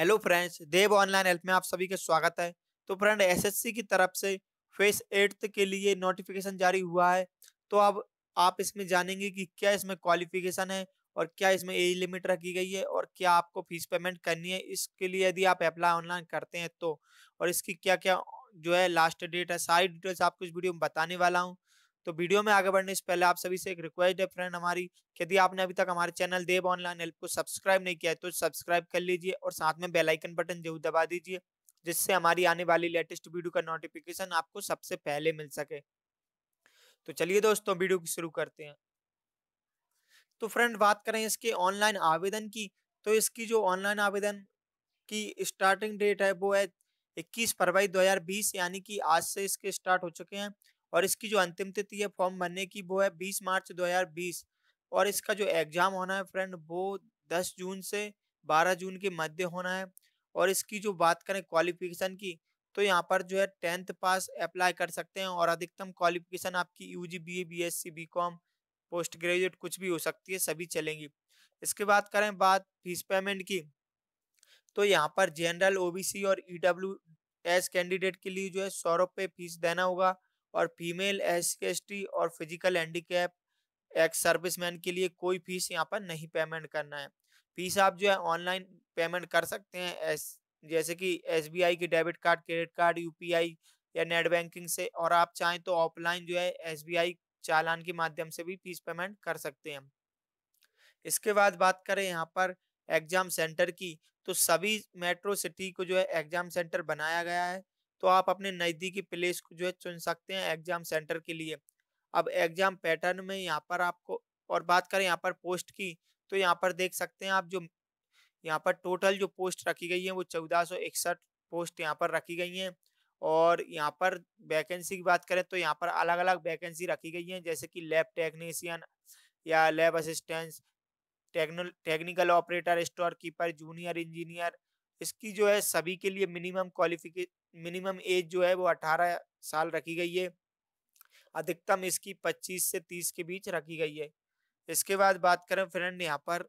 hello friends Dev online help में आप सभी का स्वागत है तो फ्रेंड एसएससी की तरफ से फेस एट्थ के लिए नोटिफिकेशन जारी हुआ है तो अब आप इसमें जानेंगे कि क्या इसमें क्वालिफिकेशन है और क्या इसमें एज लिमिट रखी गई है और क्या आपको फीस पेमेंट करनी है इसके लिए यदि आप अप्लाई ऑनलाइन करते हैं तो और इसकी क्या क्या जो है लास्ट डेट है सारी डिटेल्स आपको इस वीडियो में बताने वाला हूँ तो वीडियो में आगे बढ़ने से पहले आप सभी से एक रिक्वेस्ट है फ्रेंड हमारी यदि आपने अभी तक हमारे चैनल देव ऑनलाइन हेल्प को सब्सक्राइब नहीं किया है तो सब्सक्राइब कर लीजिए और साथ में बेलाइकन बटन जरूर दबा दीजिए जिससे हमारी आने वाली लेटेस्ट वीडियो का नोटिफिकेशन आपको सबसे पहले मिल सके तो चलिए दोस्तों वीडियो को शुरू करते हैं तो फ्रेंड बात करें इसके ऑनलाइन आवेदन की तो इसकी जो ऑनलाइन आवेदन की स्टार्टिंग डेट है वो है 21 फरवरी 2020 यानी कि आज से इसके स्टार्ट हो चुके हैं और इसकी जो अंतिम तिथि है फॉर्म भरने की वो है बीस मार्च 2020 और इसका जो एग्ज़ाम होना है फ्रेंड वो दस जून से बारह जून के मध्य होना है और इसकी जो बात करें क्वालिफिकेशन की तो यहाँ पर जो है टेंथ पास अप्लाई कर सकते हैं और अधिकतम क्वालिफिकेशन आपकी U G B A B S C B com post graduate कुछ भी हो सकती है सभी चलेंगी इसके बाद करें बात फीस पेमेंट की तो यहाँ पर जनरल ओबीसी और ईडब्ल्यू एस कैंडिडेट के लिए जो है सौ रुपये फीस देना होगा और फीमेल एस टी और फिजिकल हैंडीकैप एक्स सर्विसमैन के लिए कोई फीस यहाँ पर नहीं पेमेंट करना है फीस आप जो है ऑनलाइन पेमेंट कर सकते हैं एस जैसे कि एस बी आई के debit card credit card U P I या नेट बैंकिंग से और आप चाहें तो ऑफलाइन जो है एस बी आई चालान के माध्यम से भी फीस पेमेंट कर सकते हैं इसके बाद बात करें यहाँ पर एग्जाम सेंटर की तो सभी मेट्रो सिटी को जो है एग्जाम सेंटर बनाया गया है तो आप अपने नज़दीकी प्लेस को जो है चुन सकते हैं एग्जाम सेंटर के लिए अब एग्जाम पैटर्न में यहाँ पर आपको और बात करें यहाँ पर पोस्ट की तो यहाँ पर देख सकते हैं आप जो यहाँ पर टोटल जो पोस्ट रखी गई है वो चौदह सौ इकसठ पोस्ट यहाँ पर रखी गई हैं और यहाँ पर वैकेंसी की बात करें तो यहाँ पर अलग अलग वैकेंसी रखी गई हैं जैसे कि लैब टेक्नीसियन या lab techno technical operator store keeper junior engineer इसकी जो है सभी के लिए मिनिमम क्वालिफिके मिनिमम एज जो है वो अठारह साल रखी गई है अधिकतम इसकी पच्चीस से तीस के बीच रखी गई है इसके बाद बात करें फ्रेंड यहाँ पर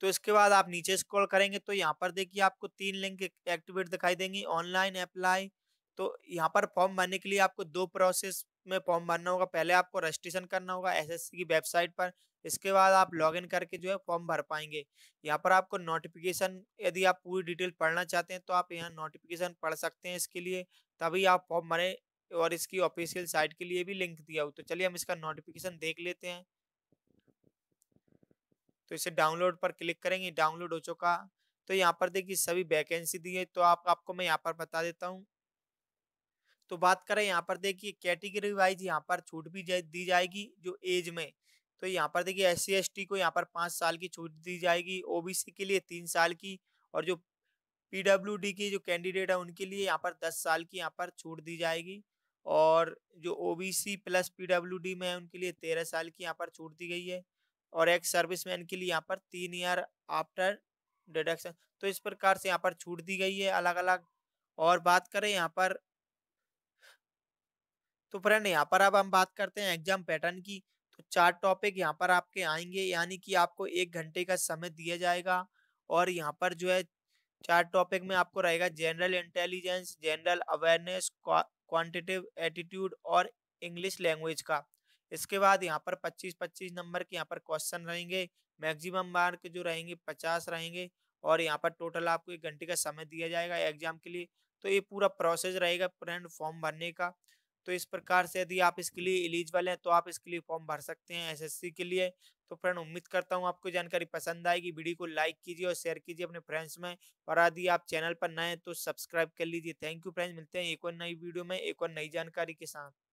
तो इसके बाद आप नीचे स्क्रॉल करेंगे तो यहाँ पर देखिए आपको तीन लिंक एक्टिवेट दिखाई देंगी ऑनलाइन अप्लाई तो यहाँ पर फॉर्म भरने के लिए आपको दो प्रोसेस में फॉर्म भरना होगा पहले आपको रजिस्ट्रेशन करना होगा एसएससी की वेबसाइट पर इसके बाद आप लॉगिन करके जो है फॉर्म भर पाएंगे यहाँ पर आपको नोटिफिकेशन यदि आप पूरी डिटेल पढ़ना चाहते हैं तो आप यहाँ नोटिफिकेशन पढ़ सकते हैं इसके लिए तभी आप फॉर्म भरें और इसकी ऑफिशियल साइट के लिए भी लिंक दिया हो तो चलिए हम इसका नोटिफिकेशन देख लेते हैं तो इसे डाउनलोड पर क्लिक करेंगे डाउनलोड हो चुका तो यहाँ पर देखिए सभी वैकेंसी दी है तो आप आपको मैं यहाँ पर बता देता हूँ तो बात करें यहाँ पर देखिए कैटेगरी वाइज यहाँ पर छूट भी दी जाएगी जो एज में तो यहाँ पर देखिए एस सी को यहाँ पर पाँच साल की छूट दी जाएगी ओबीसी के लिए तीन साल की और जो डी की जो कैंडिडेट है उनके लिए यहाँ पर दस साल की यहाँ पर छूट दी जाएगी और जो ओबीसी प्लस डी में है उनके लिए तेरह साल की यहाँ पर छूट दी गई है और एक सर्विस मैन के लिए यहाँ पर तीन ईयर आफ्टर डिडक्शन तो इस प्रकार से यहाँ पर छूट दी गई है अलग अलग और बात करें यहाँ पर तो फ्रेंड यहाँ पर अब हम बात करते हैं एग्जाम पैटर्न की तो चार टॉपिक यहाँ पर आपके आएंगे यानी कि आपको एक घंटे का समय दिया जाएगा और यहाँ पर जो है चार टॉपिक में आपको रहेगा general intelligence general awareness quantitative attitude और इंग्लिश लैंग्वेज का इसके बाद यहाँ पर 25-25 नंबर के यहाँ पर क्वेश्चन रहेंगे मैक्सिमम मार्क जो रहेंगे 50 रहेंगे और यहाँ पर टोटल आपको एक घंटे का समय दिया जाएगा एग्जाम के लिए तो ये पूरा प्रोसेस रहेगा फ्रेंड फॉर्म भरने का तो इस प्रकार से यदि आप इसके लिए एलिजिबल हैं तो आप इसके लिए फॉर्म भर सकते हैं एसएससी के लिए तो फ्रेंड उम्मीद करता हूँ आपको जानकारी पसंद आएगी वीडियो को लाइक कीजिए और शेयर कीजिए अपने फ्रेंड्स में और यदि आप चैनल पर नए हैं तो सब्सक्राइब कर लीजिए थैंक यू फ्रेंड्स मिलते हैं एक और नई वीडियो में एक और नई जानकारी के साथ